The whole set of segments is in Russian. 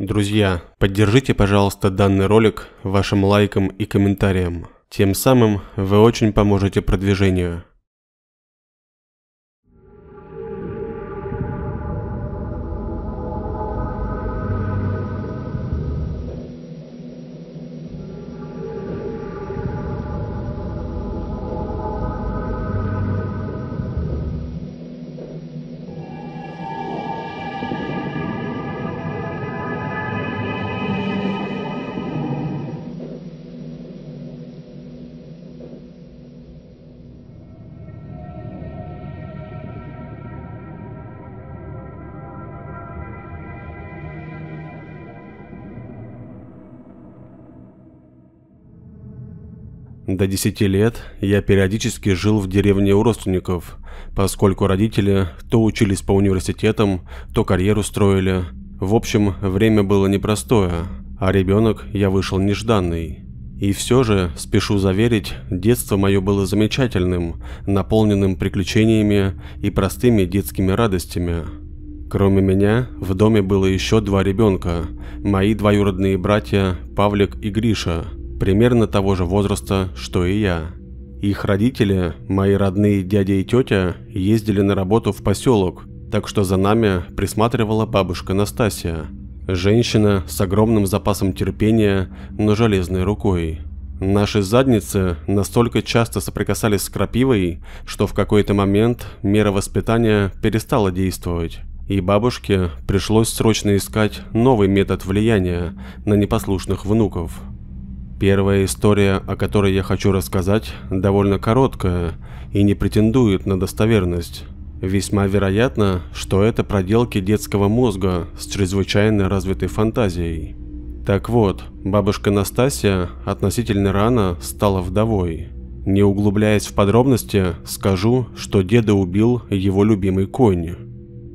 Друзья, поддержите, пожалуйста, данный ролик вашим лайком и комментарием. Тем самым вы очень поможете продвижению. До 10 лет я периодически жил в деревне у родственников, поскольку родители то учились по университетам, то карьеру строили. В общем, время было непростое, а ребенок я вышел нежданный. И все же, спешу заверить, детство мое было замечательным, наполненным приключениями и простыми детскими радостями. Кроме меня, в доме было еще два ребенка, мои двоюродные братья Павлик и Гриша – примерно того же возраста, что и я. Их родители, мои родные дядя и тетя, ездили на работу в поселок, так что за нами присматривала бабушка Настасья, женщина с огромным запасом терпения, но железной рукой. Наши задницы настолько часто соприкасались с крапивой, что в какой-то момент мера воспитания перестала действовать, и бабушке пришлось срочно искать новый метод влияния на непослушных внуков. Первая история, о которой я хочу рассказать, довольно короткая и не претендует на достоверность. Весьма вероятно, что это проделки детского мозга с чрезвычайно развитой фантазией. Так вот, бабушка Настасья относительно рано стала вдовой. Не углубляясь в подробности, скажу, что деда убил его любимый конь.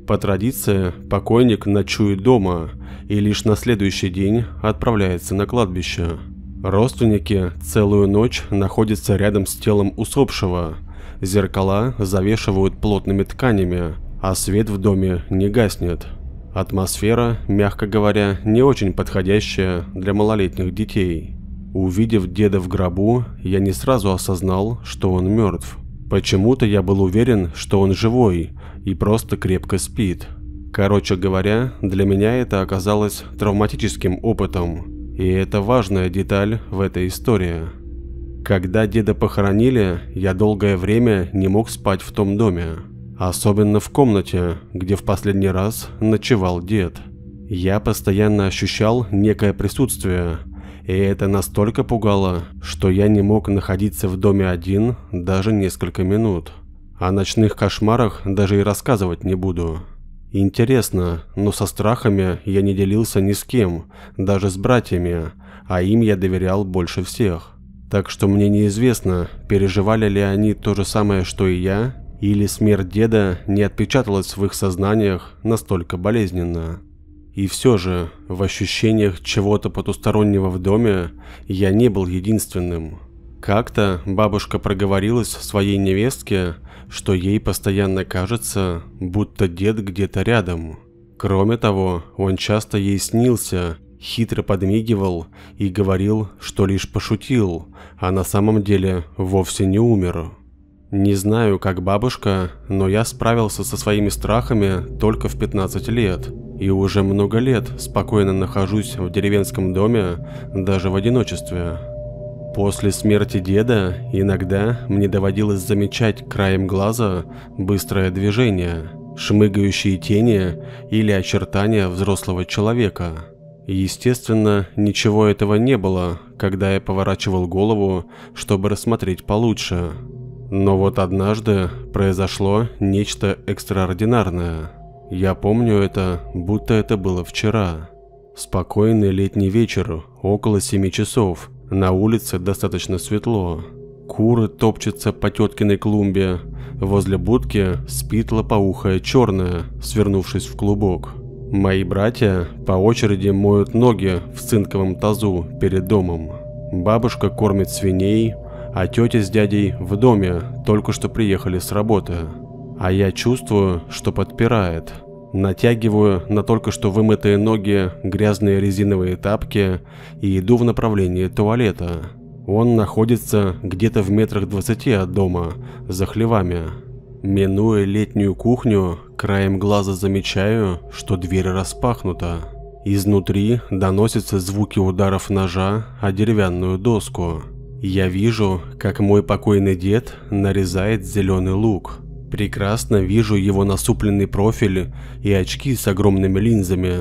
По традиции, покойник ночует дома и лишь на следующий день отправляется на кладбище. Родственники целую ночь находятся рядом с телом усопшего. Зеркала завешивают плотными тканями, а свет в доме не гаснет. Атмосфера, мягко говоря, не очень подходящая для малолетних детей. Увидев деда в гробу, я не сразу осознал, что он мертв. Почему-то я был уверен, что он живой и просто крепко спит. Короче говоря, для меня это оказалось травматическим опытом. И это важная деталь в этой истории. Когда деда похоронили, я долгое время не мог спать в том доме. Особенно в комнате, где в последний раз ночевал дед. Я постоянно ощущал некое присутствие, и это настолько пугало, что я не мог находиться в доме один даже несколько минут. О ночных кошмарах даже и рассказывать не буду. Интересно, но со страхами я не делился ни с кем, даже с братьями, а им я доверял больше всех. Так что мне неизвестно, переживали ли они то же самое, что и я, или смерть деда не отпечаталась в их сознаниях настолько болезненно. И все же, в ощущениях чего-то потустороннего в доме, я не был единственным. Как-то бабушка проговорилась своей невестке, что ей постоянно кажется, будто дед где-то рядом. Кроме того, он часто ей снился, хитро подмигивал и говорил, что лишь пошутил, а на самом деле вовсе не умер. Не знаю, как бабушка, но я справился со своими страхами только в 15 лет. И уже много лет спокойно нахожусь в деревенском доме, даже в одиночестве. После смерти деда иногда мне доводилось замечать краем глаза быстрое движение, шмыгающие тени или очертания взрослого человека. Естественно, ничего этого не было, когда я поворачивал голову, чтобы рассмотреть получше. Но вот однажды произошло нечто экстраординарное. Я помню это, будто это было вчера. Спокойный летний вечер, около 7 часов – на улице достаточно светло. Куры топчутся по теткиной клумбе. Возле будки спит лопоухая черная, свернувшись в клубок. Мои братья по очереди моют ноги в цинковом тазу перед домом. Бабушка кормит свиней, а тетя с дядей в доме только что приехали с работы. А я чувствую, что подпирает – Натягиваю на только что вымытые ноги грязные резиновые тапки и иду в направлении туалета. Он находится где-то в метрах двадцати от дома, за хлевами. Минуя летнюю кухню, краем глаза замечаю, что дверь распахнута. Изнутри доносятся звуки ударов ножа о деревянную доску. Я вижу, как мой покойный дед нарезает зеленый лук – Прекрасно вижу его насупленный профиль и очки с огромными линзами,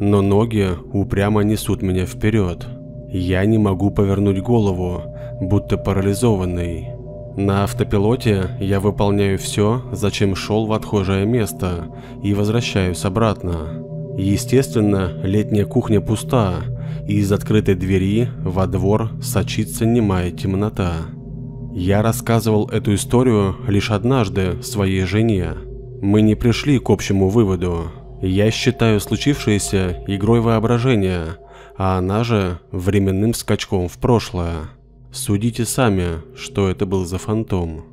но ноги упрямо несут меня вперед. Я не могу повернуть голову, будто парализованный. На автопилоте я выполняю все, зачем шел в отхожее место, и возвращаюсь обратно. Естественно, летняя кухня пуста, и из открытой двери во двор сочится немая темнота. Я рассказывал эту историю лишь однажды своей жене. Мы не пришли к общему выводу. Я считаю случившееся игрой воображения, а она же временным скачком в прошлое. Судите сами, что это был за фантом.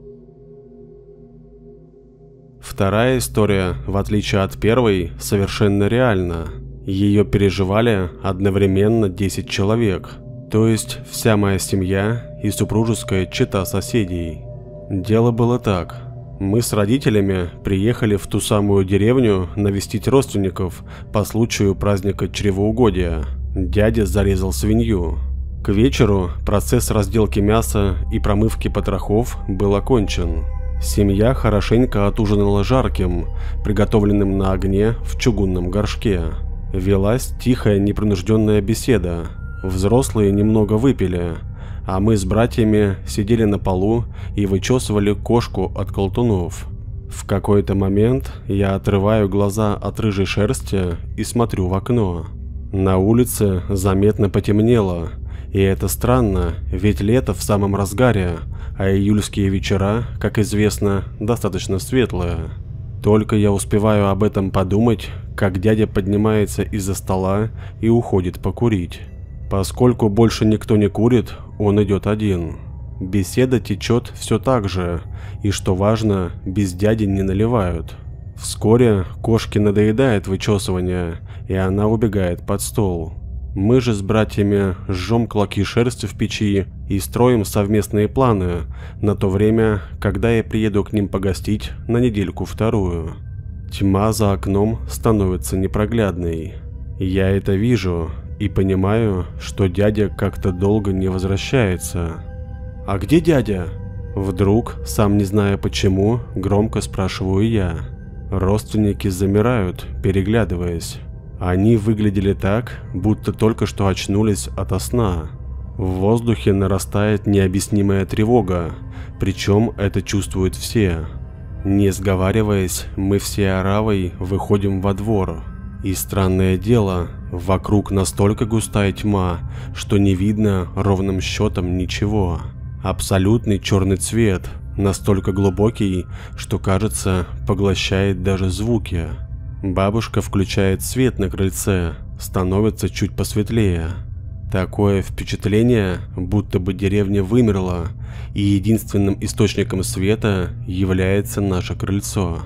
Вторая история, в отличие от первой, совершенно реальна. Ее переживали одновременно 10 человек – то есть вся моя семья и супружеская чета соседей. Дело было так. Мы с родителями приехали в ту самую деревню навестить родственников по случаю праздника чревоугодия. Дядя зарезал свинью. К вечеру процесс разделки мяса и промывки потрохов был окончен. Семья хорошенько отужинала жарким, приготовленным на огне в чугунном горшке. Велась тихая непринужденная беседа, Взрослые немного выпили, а мы с братьями сидели на полу и вычесывали кошку от колтунов. В какой-то момент я отрываю глаза от рыжей шерсти и смотрю в окно. На улице заметно потемнело, и это странно, ведь лето в самом разгаре, а июльские вечера, как известно, достаточно светлые. Только я успеваю об этом подумать, как дядя поднимается из-за стола и уходит покурить. Поскольку больше никто не курит, он идет один. Беседа течет все так же, и что важно, без дяди не наливают. Вскоре кошке надоедает вычесывание, и она убегает под стол. Мы же с братьями жжем клоки шерсти в печи и строим совместные планы на то время, когда я приеду к ним погостить на недельку-вторую. Тьма за окном становится непроглядной. Я это вижу, и понимаю, что дядя как-то долго не возвращается. «А где дядя?» Вдруг, сам не зная почему, громко спрашиваю я. Родственники замирают, переглядываясь. Они выглядели так, будто только что очнулись ото сна. В воздухе нарастает необъяснимая тревога, причем это чувствуют все. Не сговариваясь, мы все оравой выходим во двор. И странное дело, Вокруг настолько густая тьма, что не видно ровным счетом ничего. Абсолютный черный цвет, настолько глубокий, что кажется поглощает даже звуки. Бабушка включает свет на крыльце, становится чуть посветлее. Такое впечатление, будто бы деревня вымерла, и единственным источником света является наше крыльцо.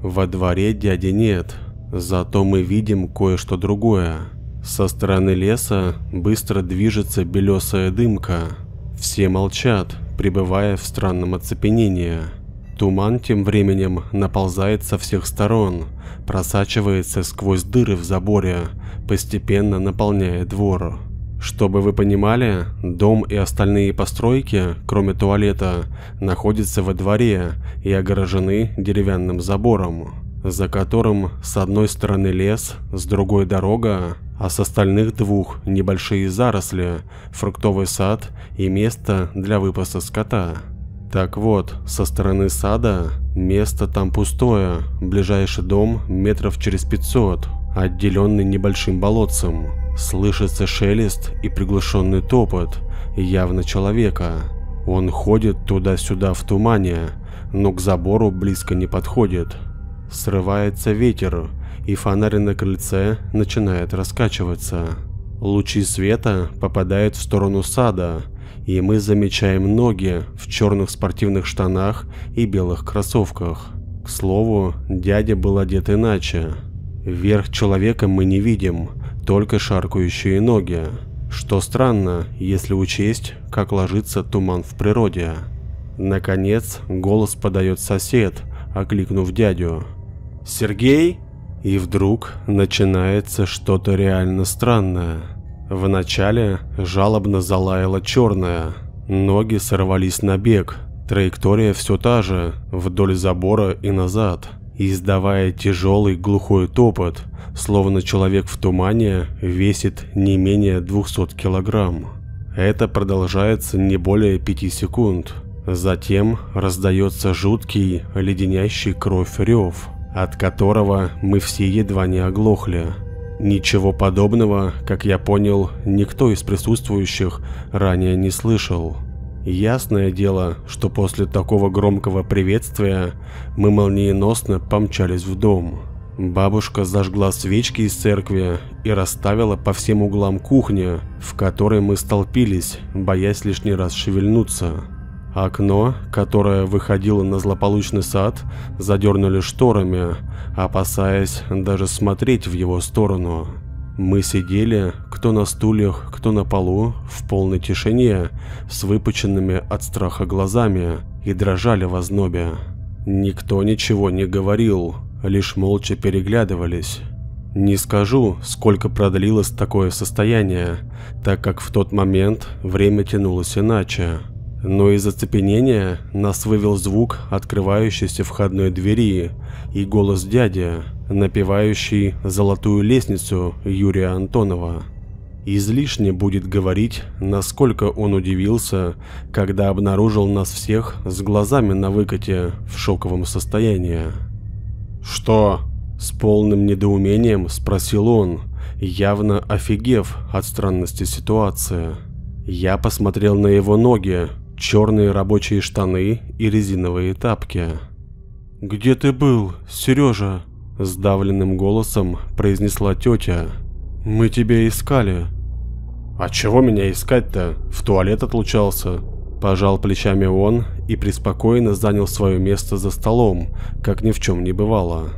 Во дворе дяди нет, Зато мы видим кое-что другое. Со стороны леса быстро движется белесая дымка. Все молчат, пребывая в странном оцепенении. Туман тем временем наползает со всех сторон, просачивается сквозь дыры в заборе, постепенно наполняя двор. Чтобы вы понимали, дом и остальные постройки, кроме туалета, находятся во дворе и огорожены деревянным забором за которым с одной стороны лес, с другой дорога, а с остальных двух небольшие заросли, фруктовый сад и место для выпаса скота. Так вот, со стороны сада место там пустое, ближайший дом метров через 500, отделенный небольшим болотцем. Слышится шелест и приглушенный топот, явно человека. Он ходит туда-сюда в тумане, но к забору близко не подходит. Срывается ветер, и фонарь на крыльце начинает раскачиваться. Лучи света попадают в сторону сада, и мы замечаем ноги в черных спортивных штанах и белых кроссовках. К слову, дядя был одет иначе. Вверх человека мы не видим, только шаркающие ноги. Что странно, если учесть, как ложится туман в природе. Наконец, голос подает сосед, окликнув дядю. «Сергей?» И вдруг начинается что-то реально странное. Вначале жалобно залаяла черная. Ноги сорвались на бег. Траектория все та же, вдоль забора и назад. Издавая тяжелый глухой топот, словно человек в тумане весит не менее 200 килограмм. Это продолжается не более 5 секунд. Затем раздается жуткий, леденящий кровь рев – от которого мы все едва не оглохли. Ничего подобного, как я понял, никто из присутствующих ранее не слышал. Ясное дело, что после такого громкого приветствия мы молниеносно помчались в дом. Бабушка зажгла свечки из церкви и расставила по всем углам кухни, в которой мы столпились, боясь лишний раз шевельнуться. Окно, которое выходило на злополучный сад, задернули шторами, опасаясь даже смотреть в его сторону. Мы сидели, кто на стульях, кто на полу, в полной тишине, с выпученными от страха глазами и дрожали в ознобе. Никто ничего не говорил, лишь молча переглядывались. Не скажу, сколько продлилось такое состояние, так как в тот момент время тянулось иначе. Но из оцепенения нас вывел звук открывающейся входной двери и голос дяди, напевающий «Золотую лестницу» Юрия Антонова. Излишне будет говорить, насколько он удивился, когда обнаружил нас всех с глазами на выкате в шоковом состоянии. «Что?» – с полным недоумением спросил он, явно офигев от странности ситуации. Я посмотрел на его ноги, черные рабочие штаны и резиновые тапки. «Где ты был, Сережа?» – сдавленным голосом произнесла тетя. «Мы тебя искали». «А чего меня искать-то? В туалет отлучался». Пожал плечами он и преспокойно занял свое место за столом, как ни в чем не бывало.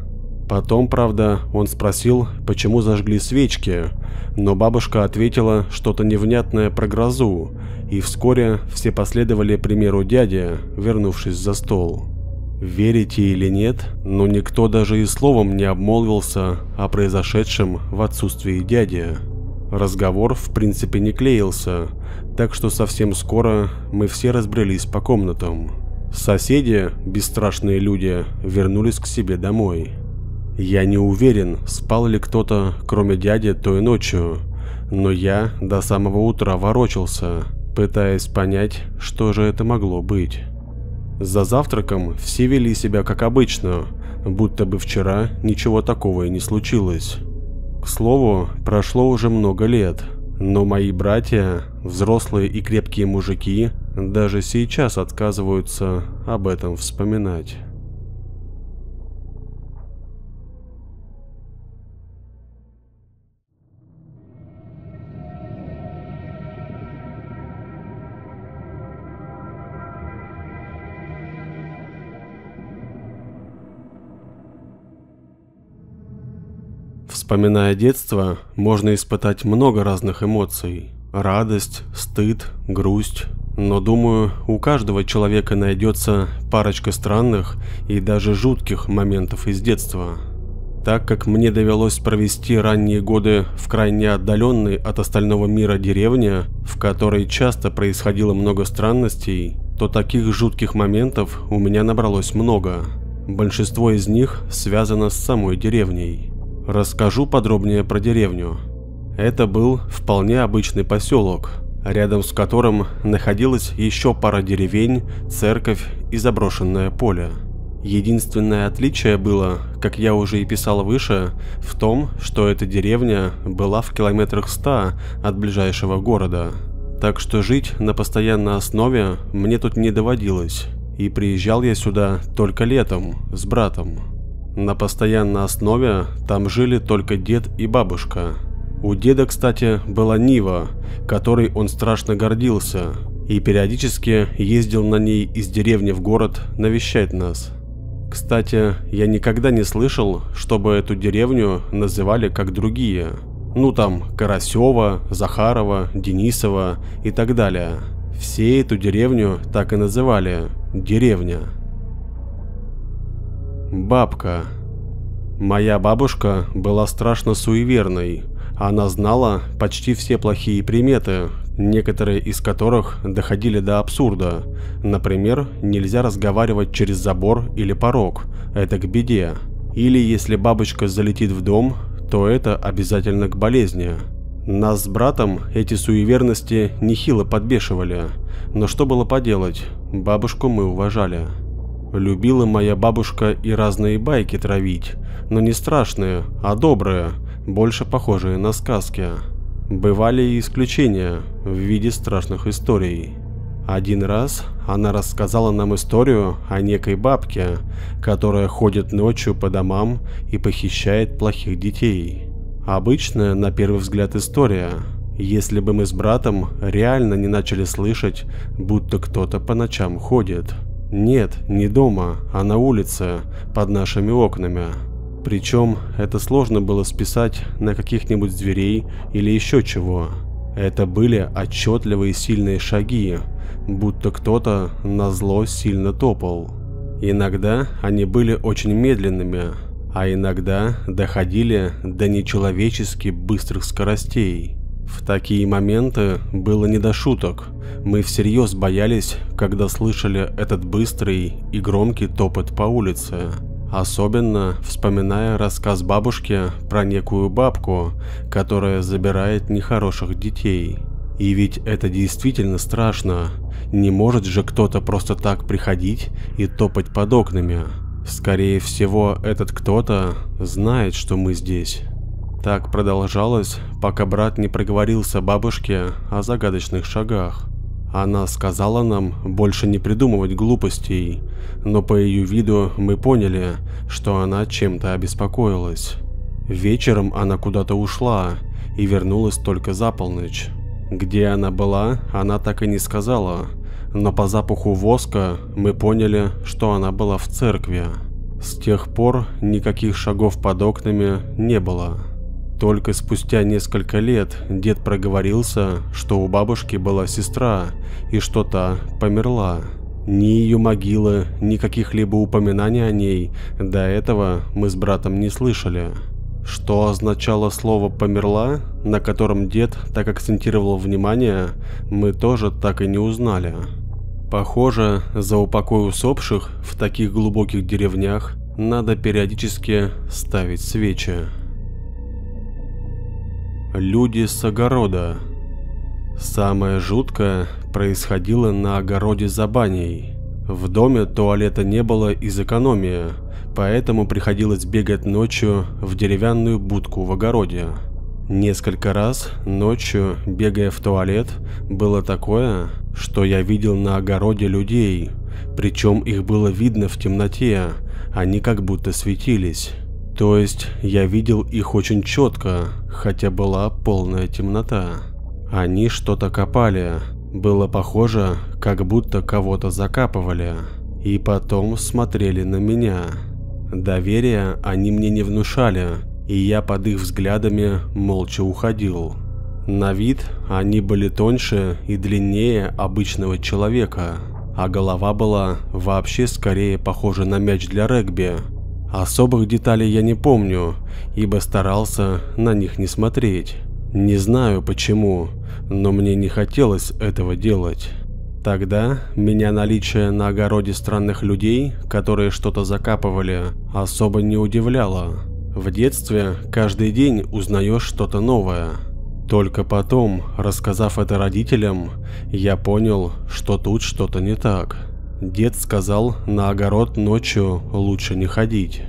Потом, правда, он спросил, почему зажгли свечки, но бабушка ответила что-то невнятное про грозу, и вскоре все последовали примеру дяди, вернувшись за стол. Верите или нет, но никто даже и словом не обмолвился о произошедшем в отсутствии дяди. Разговор в принципе не клеился, так что совсем скоро мы все разбрелись по комнатам. Соседи, бесстрашные люди, вернулись к себе домой. Я не уверен, спал ли кто-то, кроме дяди, той ночью, но я до самого утра ворочался, пытаясь понять, что же это могло быть. За завтраком все вели себя как обычно, будто бы вчера ничего такого и не случилось. К слову, прошло уже много лет, но мои братья, взрослые и крепкие мужики, даже сейчас отказываются об этом вспоминать. Вспоминая детство, можно испытать много разных эмоций. Радость, стыд, грусть. Но думаю, у каждого человека найдется парочка странных и даже жутких моментов из детства. Так как мне довелось провести ранние годы в крайне отдаленной от остального мира деревне, в которой часто происходило много странностей, то таких жутких моментов у меня набралось много. Большинство из них связано с самой деревней. Расскажу подробнее про деревню. Это был вполне обычный поселок, рядом с которым находилась еще пара деревень, церковь и заброшенное поле. Единственное отличие было, как я уже и писал выше, в том, что эта деревня была в километрах ста от ближайшего города. Так что жить на постоянной основе мне тут не доводилось, и приезжал я сюда только летом с братом. На постоянной основе там жили только дед и бабушка. У деда, кстати, была Нива, которой он страшно гордился, и периодически ездил на ней из деревни в город навещать нас. Кстати, я никогда не слышал, чтобы эту деревню называли как другие. Ну там, Карасева, Захарова, Денисова и так далее. Все эту деревню так и называли – деревня. Бабка. Моя бабушка была страшно суеверной. Она знала почти все плохие приметы, некоторые из которых доходили до абсурда. Например, нельзя разговаривать через забор или порог, это к беде. Или если бабочка залетит в дом, то это обязательно к болезни. Нас с братом эти суеверности нехило подбешивали, но что было поделать, бабушку мы уважали. Любила моя бабушка и разные байки травить, но не страшные, а добрые, больше похожие на сказки. Бывали и исключения в виде страшных историй. Один раз она рассказала нам историю о некой бабке, которая ходит ночью по домам и похищает плохих детей. Обычная, на первый взгляд, история, если бы мы с братом реально не начали слышать, будто кто-то по ночам ходит. Нет, не дома, а на улице, под нашими окнами. Причем это сложно было списать на каких-нибудь зверей или еще чего. Это были отчетливые сильные шаги, будто кто-то на зло сильно топал. Иногда они были очень медленными, а иногда доходили до нечеловечески быстрых скоростей. В такие моменты было не до шуток. Мы всерьез боялись, когда слышали этот быстрый и громкий топот по улице. Особенно вспоминая рассказ бабушки про некую бабку, которая забирает нехороших детей. И ведь это действительно страшно. Не может же кто-то просто так приходить и топать под окнами. Скорее всего, этот кто-то знает, что мы здесь. Так продолжалось, пока брат не проговорился бабушке о загадочных шагах. Она сказала нам больше не придумывать глупостей, но по ее виду мы поняли, что она чем-то обеспокоилась. Вечером она куда-то ушла и вернулась только за полночь. Где она была, она так и не сказала, но по запаху воска мы поняли, что она была в церкви. С тех пор никаких шагов под окнами не было. Только спустя несколько лет дед проговорился, что у бабушки была сестра и что та померла. Ни ее могилы, ни каких-либо упоминаний о ней до этого мы с братом не слышали. Что означало слово «померла», на котором дед так акцентировал внимание, мы тоже так и не узнали. Похоже, за упокой усопших в таких глубоких деревнях надо периодически ставить свечи. Люди с огорода. Самое жуткое происходило на огороде за баней. В доме туалета не было из экономии, поэтому приходилось бегать ночью в деревянную будку в огороде. Несколько раз ночью, бегая в туалет, было такое, что я видел на огороде людей, причем их было видно в темноте, они как будто светились. То есть я видел их очень четко, хотя была полная темнота. Они что-то копали, было похоже, как будто кого-то закапывали, и потом смотрели на меня. Доверия они мне не внушали, и я под их взглядами молча уходил. На вид они были тоньше и длиннее обычного человека, а голова была вообще скорее похожа на мяч для регби, Особых деталей я не помню, ибо старался на них не смотреть. Не знаю почему, но мне не хотелось этого делать. Тогда меня наличие на огороде странных людей, которые что-то закапывали, особо не удивляло. В детстве каждый день узнаешь что-то новое. Только потом, рассказав это родителям, я понял, что тут что-то не так. Дед сказал, на огород ночью лучше не ходить.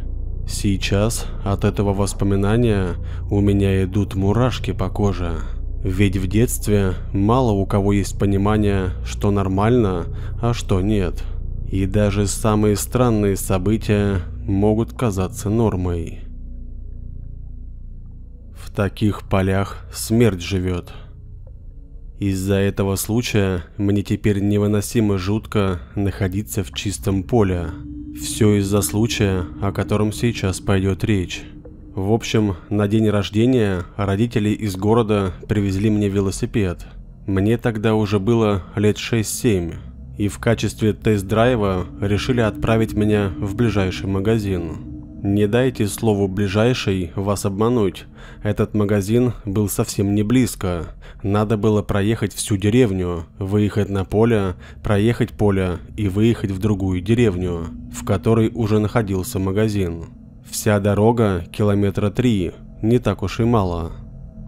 Сейчас от этого воспоминания у меня идут мурашки по коже. Ведь в детстве мало у кого есть понимание, что нормально, а что нет. И даже самые странные события могут казаться нормой. В таких полях смерть живет. Из-за этого случая мне теперь невыносимо жутко находиться в чистом поле. Все из-за случая, о котором сейчас пойдет речь. В общем, на день рождения родители из города привезли мне велосипед. Мне тогда уже было лет 6-7, и в качестве тест-драйва решили отправить меня в ближайший магазин. Не дайте слову «ближайший» вас обмануть. Этот магазин был совсем не близко, надо было проехать всю деревню, выехать на поле, проехать поле и выехать в другую деревню, в которой уже находился магазин. Вся дорога километра три, не так уж и мало.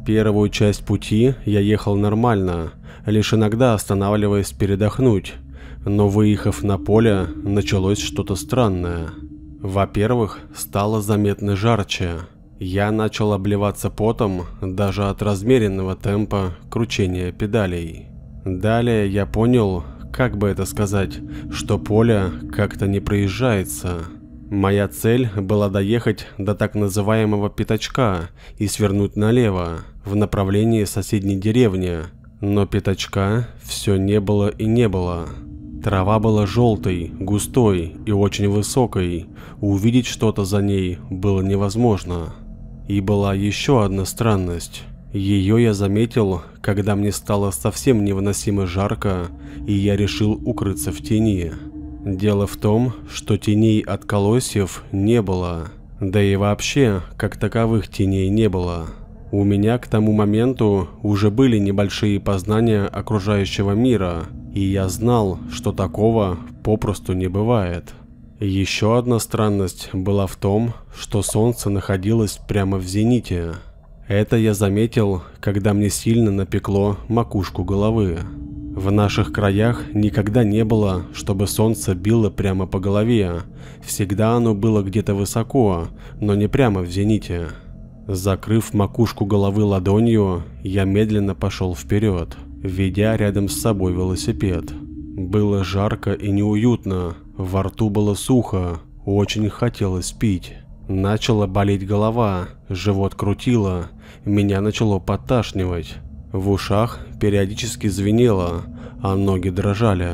Первую часть пути я ехал нормально, лишь иногда останавливаясь передохнуть, но выехав на поле, началось что-то странное. Во-первых, стало заметно жарче – я начал обливаться потом даже от размеренного темпа кручения педалей. Далее я понял, как бы это сказать, что поле как-то не проезжается. Моя цель была доехать до так называемого пятачка и свернуть налево, в направлении соседней деревни, но пятачка все не было и не было. Трава была желтой, густой и очень высокой, увидеть что-то за ней было невозможно. И была еще одна странность. Ее я заметил, когда мне стало совсем невыносимо жарко, и я решил укрыться в тени. Дело в том, что теней от колосьев не было, да и вообще, как таковых теней не было. У меня к тому моменту уже были небольшие познания окружающего мира, и я знал, что такого попросту не бывает. Еще одна странность была в том, что солнце находилось прямо в зените. Это я заметил, когда мне сильно напекло макушку головы. В наших краях никогда не было, чтобы солнце било прямо по голове. Всегда оно было где-то высоко, но не прямо в зените. Закрыв макушку головы ладонью, я медленно пошел вперед, ведя рядом с собой велосипед. Было жарко и неуютно, во рту было сухо, очень хотелось пить. Начала болеть голова, живот крутило, меня начало подташнивать. В ушах периодически звенело, а ноги дрожали.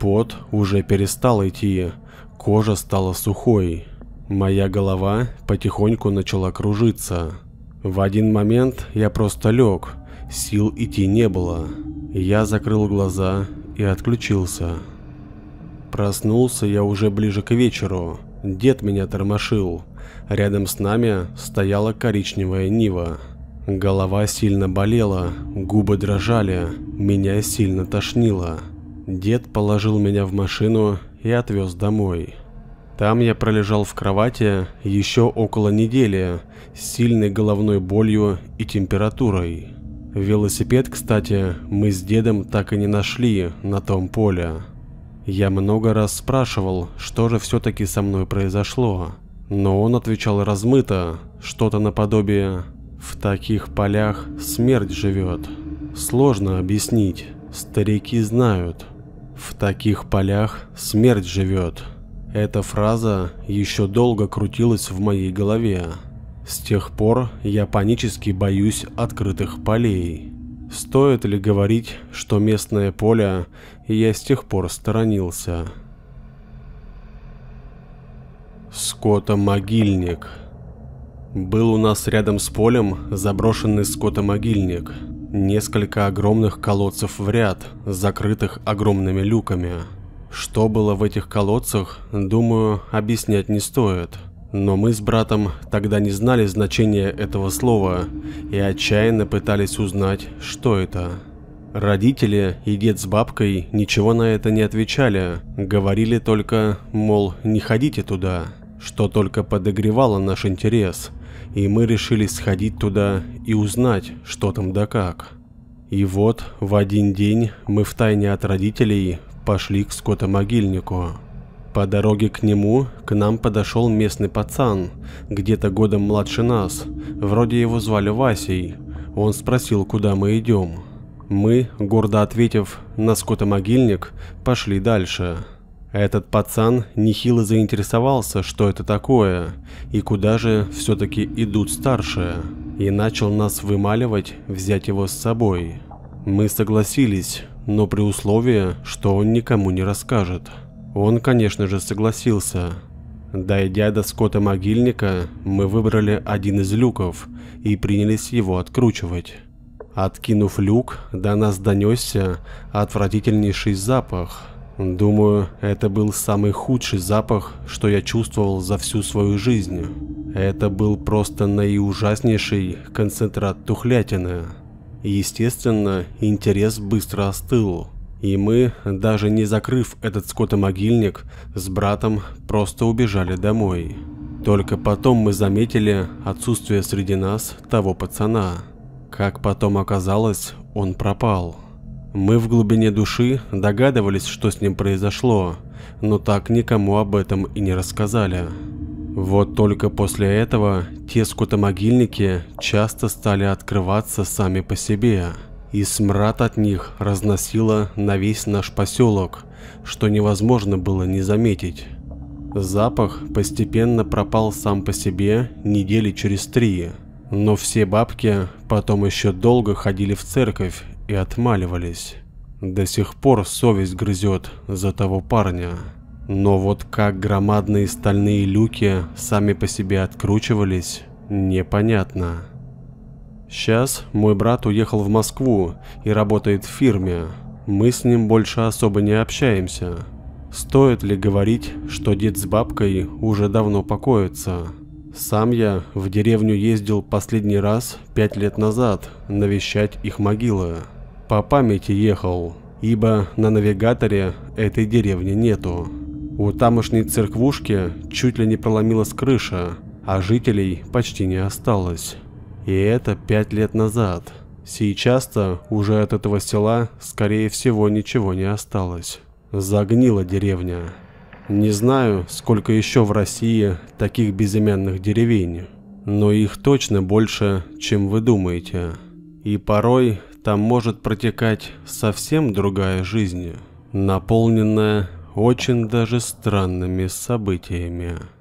Пот уже перестал идти, кожа стала сухой. Моя голова потихоньку начала кружиться. В один момент я просто лег, сил идти не было. Я закрыл глаза и отключился. Проснулся я уже ближе к вечеру. Дед меня тормошил. Рядом с нами стояла коричневая Нива. Голова сильно болела, губы дрожали, меня сильно тошнило. Дед положил меня в машину и отвез домой. Там я пролежал в кровати еще около недели с сильной головной болью и температурой. Велосипед, кстати, мы с дедом так и не нашли на том поле. Я много раз спрашивал, что же все-таки со мной произошло, но он отвечал размыто, что-то наподобие «В таких полях смерть живет». Сложно объяснить, старики знают. «В таких полях смерть живет». Эта фраза еще долго крутилась в моей голове. С тех пор я панически боюсь открытых полей. Стоит ли говорить, что местное поле и я с тех пор сторонился. Скотомогильник. Был у нас рядом с полем заброшенный скотомогильник. Несколько огромных колодцев в ряд, закрытых огромными люками. Что было в этих колодцах, думаю, объяснять не стоит. Но мы с братом тогда не знали значения этого слова и отчаянно пытались узнать, что это. Родители и дед с бабкой ничего на это не отвечали, говорили только, мол, не ходите туда, что только подогревало наш интерес, и мы решили сходить туда и узнать, что там да как. И вот в один день мы втайне от родителей пошли к скотомогильнику. По дороге к нему к нам подошел местный пацан, где-то годом младше нас, вроде его звали Васей. Он спросил, куда мы идем. Мы, гордо ответив на скотомогильник, пошли дальше. Этот пацан нехило заинтересовался, что это такое, и куда же все-таки идут старшие, и начал нас вымаливать взять его с собой. Мы согласились, но при условии, что он никому не расскажет. Он, конечно же, согласился. Дойдя до скота могильника, мы выбрали один из люков и принялись его откручивать. Откинув люк, до нас донесся отвратительнейший запах. Думаю, это был самый худший запах, что я чувствовал за всю свою жизнь. Это был просто наиужаснейший концентрат тухлятины. Естественно, интерес быстро остыл. И мы, даже не закрыв этот скотомогильник, с братом просто убежали домой. Только потом мы заметили отсутствие среди нас того пацана. Как потом оказалось, он пропал. Мы в глубине души догадывались, что с ним произошло, но так никому об этом и не рассказали. Вот только после этого те скотомогильники часто стали открываться сами по себе, и смрад от них разносило на весь наш поселок, что невозможно было не заметить. Запах постепенно пропал сам по себе недели через три – но все бабки потом еще долго ходили в церковь и отмаливались. До сих пор совесть грызет за того парня. Но вот как громадные стальные люки сами по себе откручивались, непонятно. Сейчас мой брат уехал в Москву и работает в фирме. Мы с ним больше особо не общаемся. Стоит ли говорить, что дед с бабкой уже давно покоятся? Сам я в деревню ездил последний раз пять лет назад навещать их могилы. По памяти ехал, ибо на навигаторе этой деревни нету. У тамошней церквушки чуть ли не проломилась крыша, а жителей почти не осталось. И это пять лет назад. Сейчас-то уже от этого села, скорее всего, ничего не осталось. Загнила деревня. Не знаю, сколько еще в России таких безымянных деревень, но их точно больше, чем вы думаете. И порой там может протекать совсем другая жизнь, наполненная очень даже странными событиями.